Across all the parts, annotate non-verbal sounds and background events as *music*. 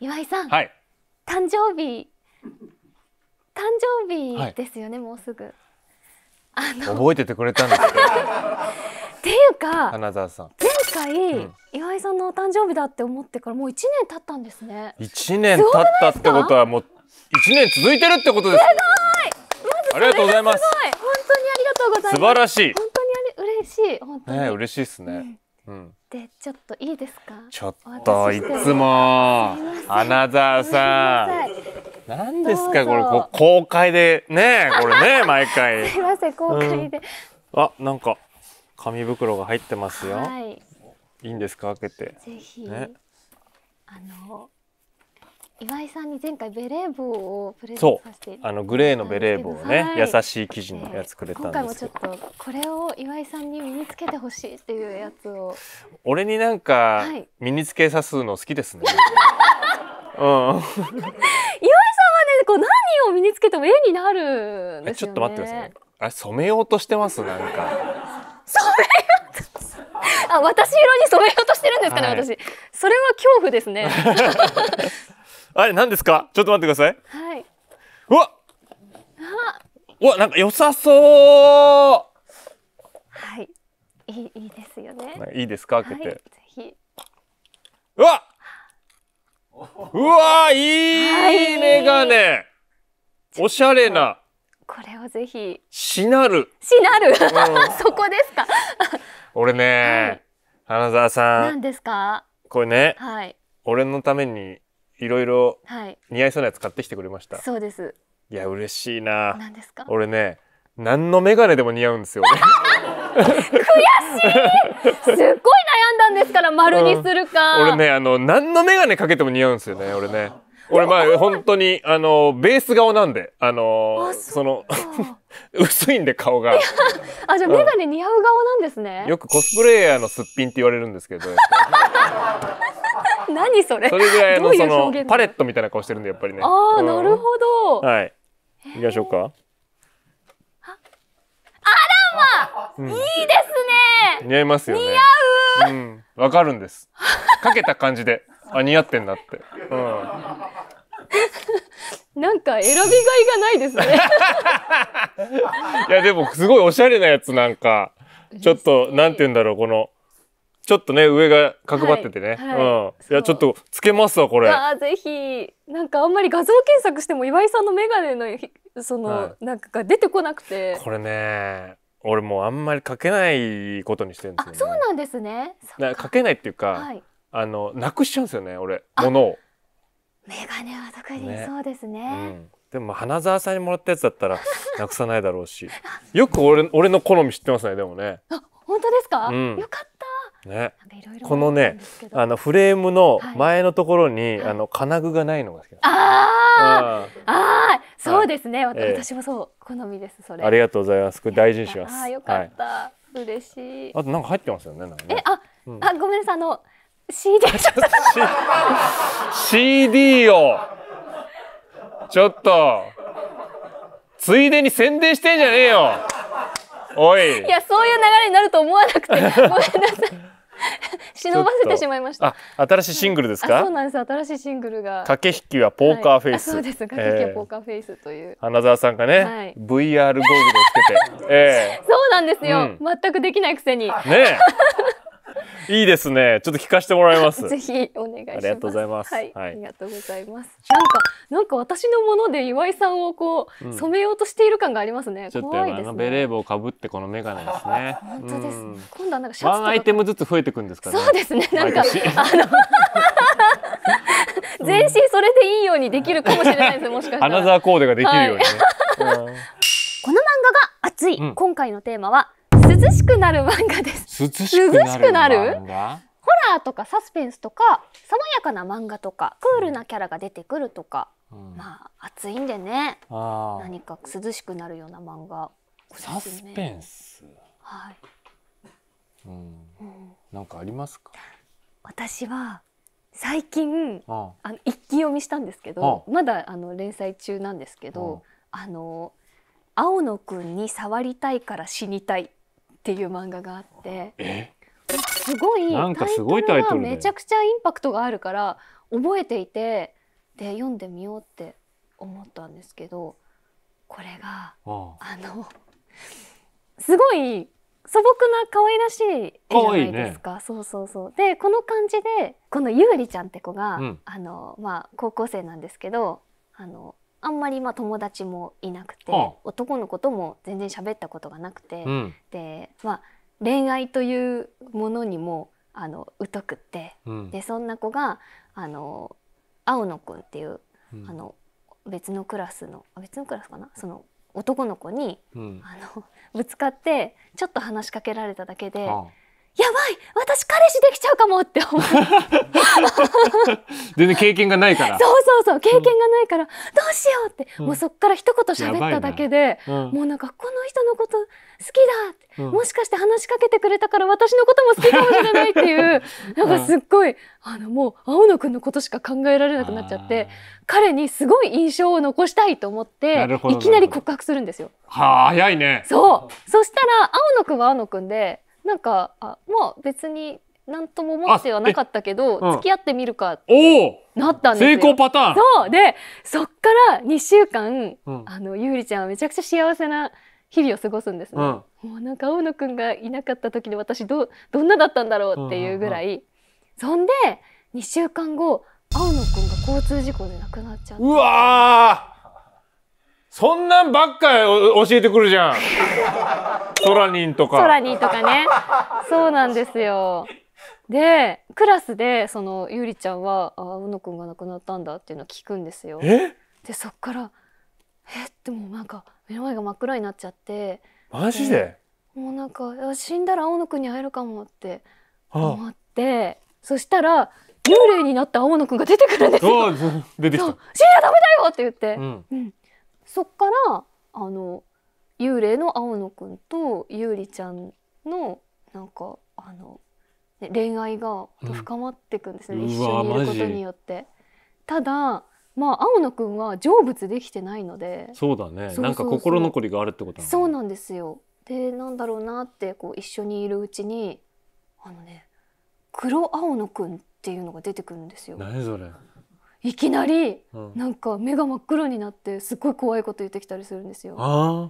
岩井さん、はい、誕生日誕生日ですよね、はい、もうすぐあの覚えててくれたんですか *laughs* っていうか金沢さん前回、うん、岩井さんのお誕生日だって思ってからもう1年経ったんですね1年経ったってことはもう1年続いてるってことですすごい、ま、ありがとうございます本当にありがとうございます素晴らしい本当にあれ嬉しい本当に、ね、嬉しいですね、うんでちょっといいですかちょっといつもアナザーさん何ですかこれこ公開でねこれね毎回すいません公開で、*laughs* あなんか紙袋が入ってますよ、はい、いいんですか開けてぜひ、あの岩井さんに前回ベレー帽をプレゼントさせてあのグレーのベレー帽をね、はい、優しい生地のやつくれたんですけど、えー、今回もちょっとこれを岩井さんに身につけてほしいっていうやつを俺になんか身につけさすの好きですね、はい、うん岩井さんはねこう何を身につけても絵になるんです、ね、ちょっと待ってくださいあ染めようとしてますなんか染めようとあ私色に染めようとしてるんですかね、はい、私それは恐怖ですねあれ何ですかちょっと待ってください。はい。うわうわ、なんか良さそうはい。いい、いいですよね。いいですか開けて。はい、ぜひ。うわうわいいメガネ、おしゃれな。これをぜひ。しなる。しなる、うん、*laughs* そこですか俺ね、はい、花澤さん。何ですかこれね、はい、俺のためにいろいろ似合いそうなやつ買ってきてくれました、はい、そうですいや嬉しいな何ですか俺ね何の眼鏡でも似合うんですよ、ね、悔しいすっごい悩んだんですから丸にするか、うん、俺ねあの何の眼鏡かけても似合うんですよね俺ね俺まあ本当にあのベース顔なんであのその *laughs* 薄いんで顔があじゃあ眼鏡似合う顔なんですね、うん、よくコスプレイヤーのすっぴんって言われるんですけど *laughs* *laughs* 何それそれぐらいのそのパレットみたいな顔してるんでやっぱりねああ、なるほどはい行きましょうかあらま、いいですね似合いますよね似合ううんわかるんですかけた感じであ似合ってんなって、うん、なんか選びがいがないですね *laughs* いやでもすごいおしゃれなやつなんかちょっとなんて言うんだろうこのちょっとね、上が角張っててね。はいはい、うん。いや、ちょっと、つけますわ、これ。ああ、ぜひ。なんか、あんまり画像検索しても、岩井さんの眼鏡の、その、はい、なんかが出てこなくて。これね、俺もうあんまりかけないことにしてるんですよ、ね、そうなんですね。かかけないっていうか、あの、なくしちゃうんですよね、俺、ものを。眼鏡は特にそうですね。ねうんでも花澤さんにもらったやつだったらなくさないだろうしよく俺俺の好み知ってますねでもねあ本当ですか、うん、よかったね、このねあのフレームの前のところに、はい、あの金具がないのが好きああそうですね、はい、私もそう、好みですそれありがとうございますこれ大事にしますあよかった、はい、嬉しいあとなんか入ってますよね、ね、えあ、うん、あごめんなさいあの CD *laughs* CD をちょっとついでに宣伝してんじゃねえよおいいやそういう流れになると思わなくてごめんなさい *laughs* 忍ばせてしまいました。新しいシングルですか、そうなんです。新しいシングルが。駆け引きはポーカーフェイス。はい、そうです。駆け引きはポーカーフェイスという。えー、花澤さんがね、はい、VR ゴーグルをつけて、えー、*laughs* そうなんですよ、うん、全くできないくせに。ね。*laughs* いいですね。ちょっと聞かせてもらいます。ぜひお願いします。ありがとうございます。はい、はい、ありがとうございます。なんかなんか私のもので岩井さんをこう、染めようとしている感がありますね。ちょっと怖いです、ね、ベレー帽をかぶってこの眼鏡ですね。本当です。今度はなんかシャツアイテムずつ増えていくんですか、ね、そうですね。なんかあの *laughs* 全身それでいいようにできるかもしれないです。もしかしたら。アナザーコーデができるようにね。はい、この漫画が熱い。今回のテーマは。涼しくなる漫画です。涼しくなるホラーとかサスペンスとか爽やかな漫画とかクールなキャラが出てくるとか、うん、まあ暑いんでね何か涼しくなるような漫画、ね、サスペンスはい、うん、うん、なんかありますか私は最近あの一気読みしたんですけどまだあの連載中なんですけどあの青野くんに触りたいから死にたいっていう漫画があってすごいなんかすごいタイトルめちゃくちゃインパクトがあるから覚えていてで読んでみようって思ったんですけどこれがあのすごい素朴な可愛らしい絵じゃないですか。いいね、そうそうそう。で、この感じで、このゆうりちゃんって子が、うん、あの、まあ、高校生なんですけど、あの、あんまりまあ友達もいなくて、男の子とも全然喋ったことがなくて、うん、で、まあ、恋愛というものにもあの疎くって、うん、でそんな子があの青野くんっていう、うん、あの別のクラスの別のクラスかなその男の子に、あのぶつかってちょっと話しかけられただけで。やばい私彼氏できちゃうかもって思う *laughs* 全然経験がないからそうそうそう経験がないから、どうしようって、うん、もうそっから一言喋っただけで、うん、もうなんかこの人のこと好きだもしかして話しかけてくれたから私のことも好きかもしれないっていう *laughs* なんかすっごいあのもう青野くんのことしか考えられなくなっちゃって彼にすごい印象を残したいと思っていきなり告白するんですよ。はあ早いねそうそしたら青野くんは青野くんでなんかあまあ別に何とも思ってはなかったけど、うん、付き合ってみるかってなったんですよ成功パターンそうでそっから二週間、うん、あのゆうりちゃんはめちゃくちゃ幸せな日々を過ごすんですね、うん、もうなんか青野くんがいなかった時に私どどんなだったんだろうっていうぐらい、うんうんうん、そんで二週間後青野くんが交通事故で亡くなっちゃったうわそんなんばっか教えてくるじゃんソラニンとか。ソラニンとかね。そうなんですよ。で、クラスで、その、ゆりちゃんは、ああ、うのくんが亡くなったんだっていうのを聞くんですよ。で、そっから、えー、ってもうなんか、目の前が真っ暗になっちゃって。マジで、もうなんか、死んだら青野くんに会えるかもって思って、ああそしたら、幽霊になった青野くんが出てくるんですよ。出てきた。死んじゃダメだよって言って、うん、うん、そっからあの幽霊の青野くんと優里ちゃんのなんかあの、ね、恋愛が深まっていくんですね、うん、一緒にいることによって。ただまあ青野くんは成仏できてないのでそうだねなんか心残りがあるってこと、なそうなんですよでなんだろうなってこう一緒にいるうちにあのね黒青野くんっていうのが出てくるんですよ何それいきなりなんか目が真っ黒になってすっごい怖いこと言ってきたりするんですよ。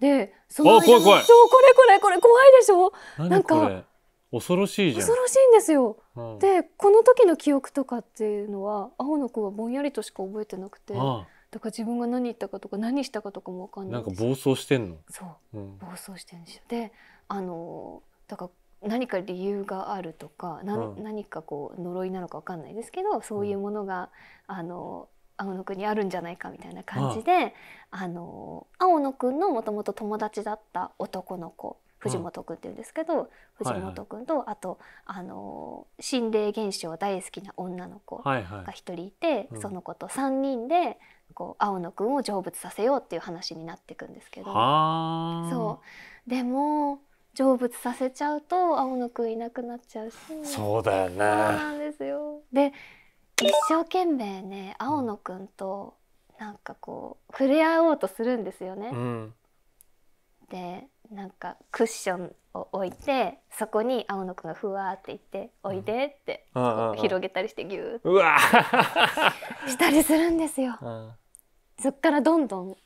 でそのそうこれこれこれ怖いでしょなんか恐ろしい恐ろしいんですよ。うん、でこの時の記憶とかっていうのは青の子はぼんやりとしか覚えてなくて。あだから自分が何言ったかとか何したかとかも分かんないなんか暴走してんのそう、うん、暴走してんですよであのだから何か理由があるとか、なうん、何かこう呪いなのか分かんないですけどそういうものが、うん、あの青野くんにあるんじゃないかみたいな感じで、あの青野くんのもともと友達だった男の子藤本くんって言うんですけど、藤本くんと、はいはい、あとあの心霊現象大好きな女の子が一人いて、はいはいうん、その子と3人でこう青野くんを成仏させようっていう話になっていくんですけどそうでも成仏させちゃうと青野くんいなくなっちゃうしそうだよねそうなんですよで一生懸命ね青野くんとなんかこう触れ合おうとするんですよね、うん、でなんかクッションを置いてそこに青野くんがふわっていって「おいで」って広げたりしてギューうわ *laughs* したりするんですよ。そっからどんどん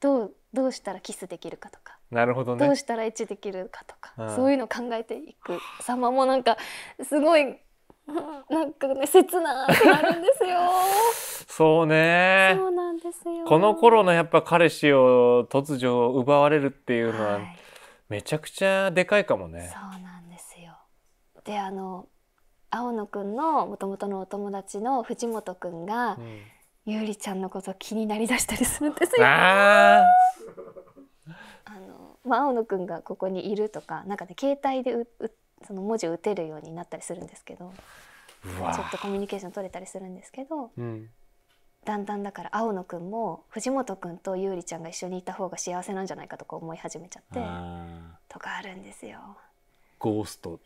どうどうしたらキスできるかとかなるほどね。どうしたら一致できるかとか、そういうのを考えていく様もなんかすごい *laughs* なんかね切なくなるんですよ。*laughs* そうね。そうなんですよ。この頃のやっぱ彼氏を突如奪われるっていうのは、めちゃくちゃでかいかもね。そうなんですよ。であの青野くんのもともとのお友達の藤本くんが、うん、ゆうりちゃんのこと気になりだしたりするんですよ。まあ、青野くんがここにいるとかなんかね携帯でううその文字を打てるようになったりするんですけどちょっとコミュニケーション取れたりするんですけど、うん、だんだんだから青野くんも藤本くんと優里ちゃんが一緒にいた方が幸せなんじゃないかとか思い始めちゃってとかあるんですよ。ゴースト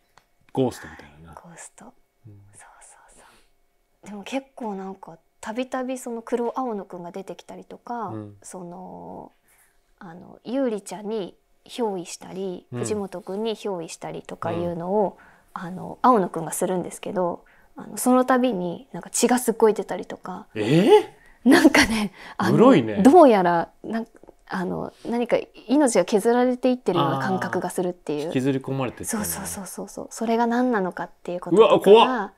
ゴーストみたいな、はい、ゴースト、うん、そうそうそうでも結構なんかたびたびその黒青野くんが出てきたりとか、うん、そのあのゆうちゃんに憑依したり、うん、藤本君に憑依したりとかいうのを、うん、あの青野君がするんですけどあのその度になんか血がすっごい出たりとか、えー、なんかねあのねどうやらなんあの何か命が削られていってるような感覚がするっていう削り込まれて、ね、そうそうそうそうそうそれが何なのかっていうこととかが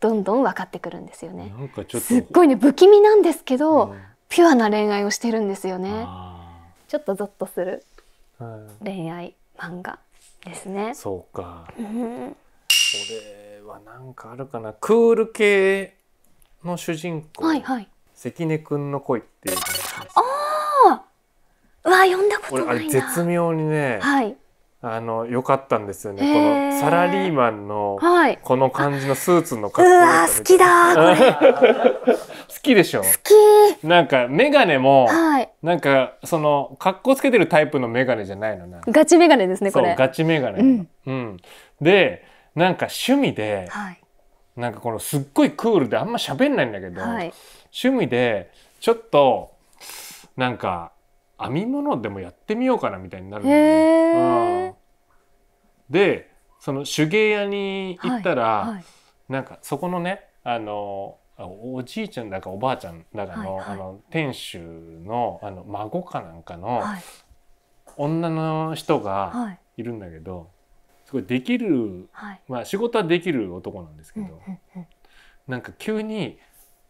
どんどん分かってくるんですよねなんかちょっとすっごいね不気味なんですけど、うん、ピュアな恋愛をしてるんですよねちょっとゾッとする恋愛漫画ですね。そうか。これはなんかあるかな。クール系の主人公。はいはい。関根くんの恋っていうああ。わ読んだことあれ絶妙にね。はい。あの良かったんですよね。このサラリーマンのこの感じのスーツの格好、は好きだこれ。*laughs* 好きでしょ好きなんかメガネも、はい、なんかその格好つけてるタイプのメガネじゃないのなガチメガネですねこれガチ眼鏡、うん、うん、でなんか趣味で、はい、なんかこのすっごいクールであんま喋んないんだけど、はい、趣味でちょっとなんか編み物でもやってみようかなみたいになるんだよね。でその手芸屋に行ったら、はいはい、なんかそこのねあのおじいちゃんだかおばあちゃんだかのはいはい、あの店主のあの孫かなんかの、女の人がいるんだけど、はい、すごいできる、はい、まあ仕事はできる男なんですけど、なんか急に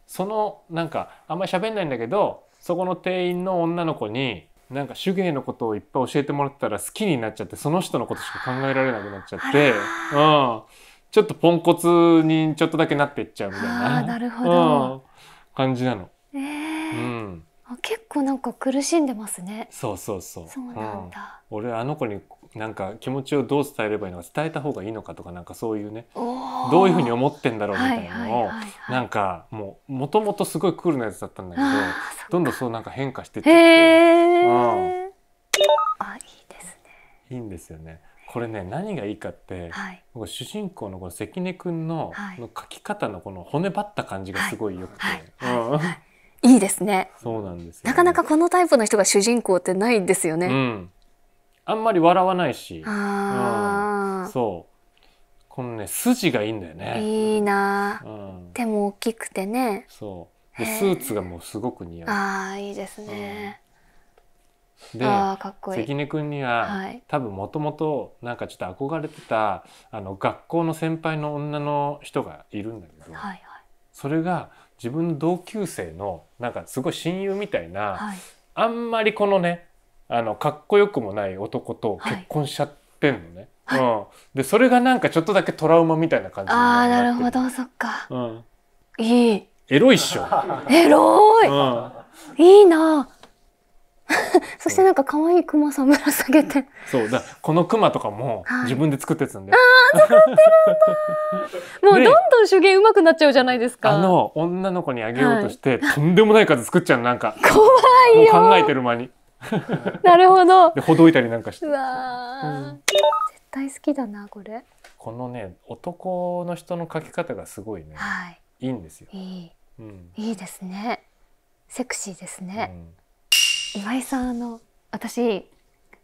そのなんかあんまり喋んないんだけどそこの店員の女の子になんか手芸のことをいっぱい教えてもらったら好きになっちゃってその人のことしか考えられなくなっちゃって。うんちょっとポンコツにちょっとだけなっていっちゃうみたいななるほど、感じなの。えー、うんあ結構なんか苦しんでますね。そうそうそう。そうなんだ。うん、俺あの子になんか気持ちをどう伝えればいいのか伝えた方がいいのかとかなんかそういうねどういうふうに思ってんだろうみたいなのを、はいはい、なんかもうもともとすごいクールなやつだったんだけどどんどんそうなんか変化していっちって。あいいですね。いいんですよね。これね何がいいかって、はい、僕主人公のこの関根くんの,、の書き方のこの骨張った感じがすごいよくて。いいですね。そうなんです、ね、なかなかこのタイプの人が主人公ってないんですよね。うん、あんまり笑わないし。あうん、そう。このね筋がいいんだよね。いいな、うん、手も大きくてね。そう。でスーツがもうすごく似合う。ああいいですね。で関根君には、はい、多分もともとなんかちょっと憧れてたあの学校の先輩の女の人がいるんだけど、はいはい、それが自分の同級生のなんかすごい親友みたいな、はい、あんまりこのねあのかっこよくもない男と結婚しちゃってんのね。はい、うん、でそれがなんかちょっとだけトラウマみたいな感じあなるほどそっか、うん、いいエロいっしょ *laughs* エロい、うん、いいな *laughs* そしてなんか可愛いクマさんぶら下げて。そうだ。このクマとかも自分で作ってたんで。はい、ああ作ってるんだ。*laughs* もうどんどん手芸上手くなっちゃうじゃないですか。あの女の子にあげようとして、はい、とんでもない数作っちゃうなんか。怖いよ。考えてる間に。*laughs* なるほど。でほどいたりなんかして。うわ、うん、絶対好きだなこれ。このね男の人の描き方がすごいね。はい。いいんですよ。いい。うん、いいですね。セクシーですね。うん岩井さんあの私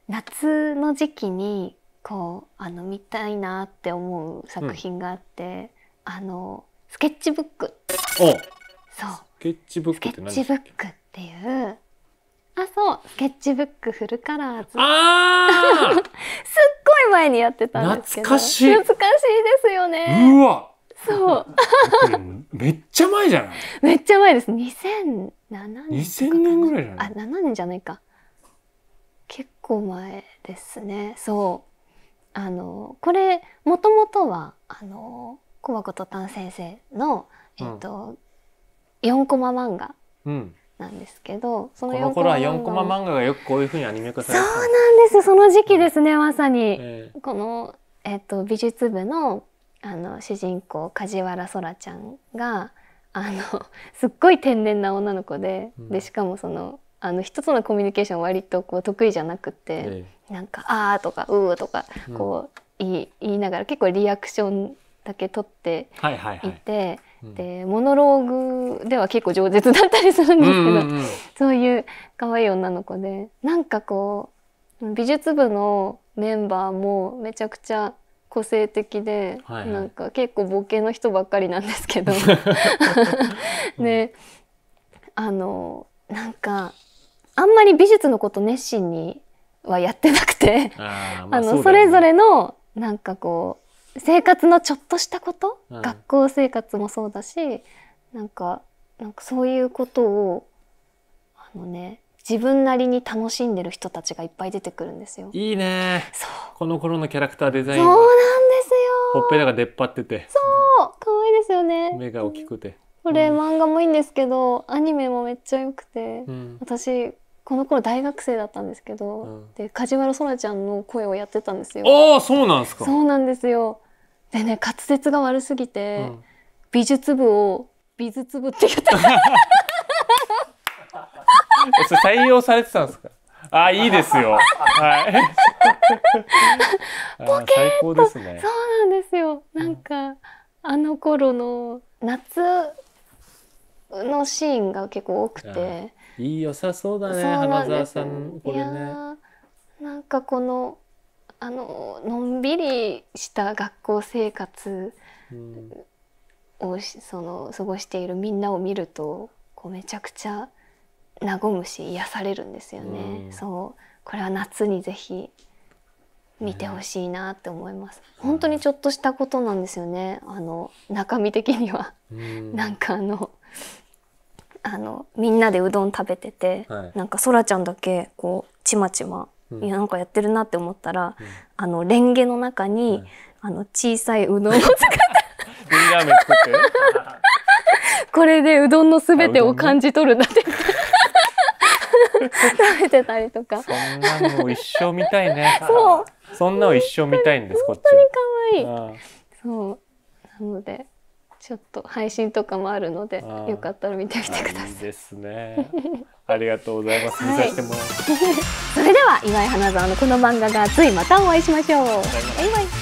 夏の時期にこうあの見たいなって思う作品があって、うん、あのスケッチブックそうスケッチブックって何スケッチブックっていうあそうスケッチブックフルカラーズあー *laughs* すっごい前にやってたんですけど懐かしい懐かしいですよねうわそう *laughs* めっちゃ前じゃない *laughs* めっちゃ前です2000 7年2000年ぐらいじゃないあ7年じゃないか結構前ですねそうあのこれもともとはあの小箱とたん先生の、えーとうん、4コマ漫画なんですけど、うん、その4コマ漫画コマ漫画がよくこういうふうにアニメ化されてそうなんですその時期ですねまさに、えー、この、えーと、と美術部のあの主人公梶原そらちゃんがあの *laughs* すっごい天然な女の子で,、でしかもそのあの人とのコミュニケーション割とこう得意じゃなくて、えなんか「あ」とか「う」とかこう言い,、言いながら結構リアクションだけ取っていて、でモノローグでは結構饒舌だったりするんですけど、そういう可愛い女の子でなんかこう美術部のメンバーもめちゃくちゃ個性的で、はいはい、なんか結構ボケの人ばっかりなんですけど *laughs* *laughs* で、あのなんかあんまり美術のこと熱心にはやってなくてあ、*laughs* まあ、あの、ね、それぞれのなんかこう生活のちょっとしたこと、うん、学校生活もそうだしなんかなんかそういうことをあのね自分なりに楽しんでる人たちがいっぱい出てくるんですよ。いいね。そう。この頃のキャラクターデザイン。そうなんですよ。ほっぺたが出っ張ってて。そう、可愛いですよね。目が大きくて。これ、うん、漫画もいいんですけど、アニメもめっちゃ良くて、うん、私。この頃大学生だったんですけど、うん、で梶原そらちゃんの声をやってたんですよ。ああ、そうなんですか。そうなんですよ。でね、滑舌が悪すぎて、美術部を美術部って言った。*laughs* 採用されてたんですかあ、いいですよ。はい。*laughs* 最高ですね。そうなんですよ。なんか、あの頃の夏のシーンが結構多くて。いい良さそうだね。花澤さん。これね。なんかこの。あののんびりした学校生活を、うん、その過ごしているみんなを見るとこうめちゃくちゃ和むし癒されるんですよね、うん、そうこれは夏にぜひ見てほしいなって思います、ね、本当にちょっとしたことなんですよねあの中身的には、うん、*laughs* なんかあのあのみんなでうどん食べてて、はい、なんかそらちゃんだけこうちまちま、うん、いやなんかやってるなって思ったら、うん、あのレンゲの中に、はい、あの小さいうどんを使った *laughs* これでうどんのすべてを感じ取るんだって食べてたりとか。そんなの一生見たいね。*laughs* そう。そんなの一生見たいんです、こっち本当に可愛い。そう。なので、ちょっと配信とかもあるので、よかったら見てみてください。いいですね。ありがとうございます。見させてもはい、*laughs* それでは、今井花沢のこの漫画がついまたお会いしましょう。バイバイ。